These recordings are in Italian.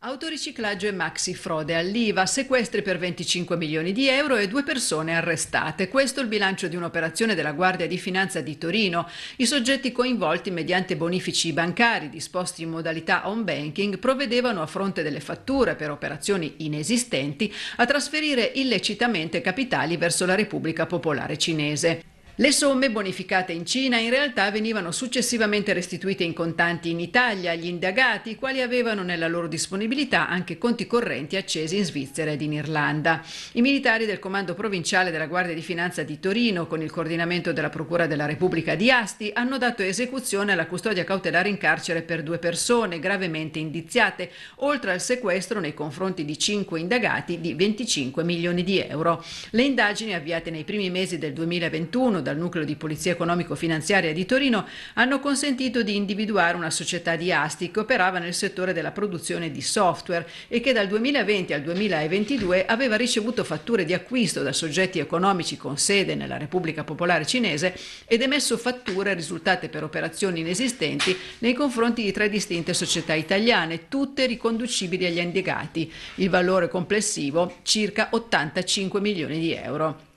Autoriciclaggio e maxi frode all'IVA, sequestri per 25 milioni di euro e due persone arrestate. Questo è il bilancio di un'operazione della Guardia di Finanza di Torino. I soggetti coinvolti mediante bonifici bancari disposti in modalità on banking provvedevano a fronte delle fatture per operazioni inesistenti a trasferire illecitamente capitali verso la Repubblica Popolare Cinese. Le somme bonificate in Cina in realtà venivano successivamente restituite in contanti in Italia agli indagati, i quali avevano nella loro disponibilità anche conti correnti accesi in Svizzera ed in Irlanda. I militari del Comando Provinciale della Guardia di Finanza di Torino, con il coordinamento della Procura della Repubblica di Asti, hanno dato esecuzione alla custodia cautelare in carcere per due persone gravemente indiziate, oltre al sequestro nei confronti di cinque indagati di 25 milioni di euro. Le indagini avviate nei primi mesi del 2021 dal nucleo di polizia economico-finanziaria di Torino hanno consentito di individuare una società di Asti che operava nel settore della produzione di software e che dal 2020 al 2022 aveva ricevuto fatture di acquisto da soggetti economici con sede nella Repubblica Popolare Cinese ed emesso fatture risultate per operazioni inesistenti nei confronti di tre distinte società italiane, tutte riconducibili agli indagati. Il valore complessivo circa 85 milioni di euro.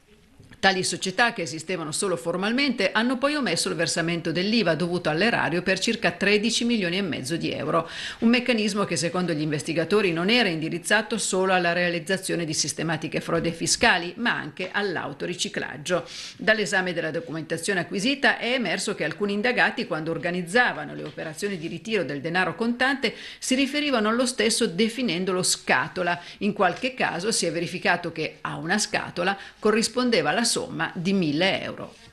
Tali società, che esistevano solo formalmente, hanno poi omesso il versamento dell'IVA dovuto all'erario per circa 13 milioni e mezzo di euro, un meccanismo che secondo gli investigatori non era indirizzato solo alla realizzazione di sistematiche frode fiscali, ma anche all'autoriciclaggio. Dall'esame della documentazione acquisita è emerso che alcuni indagati, quando organizzavano le operazioni di ritiro del denaro contante, si riferivano allo stesso definendolo scatola. In qualche caso si è verificato che a una scatola corrispondeva la somma di 1000 euro.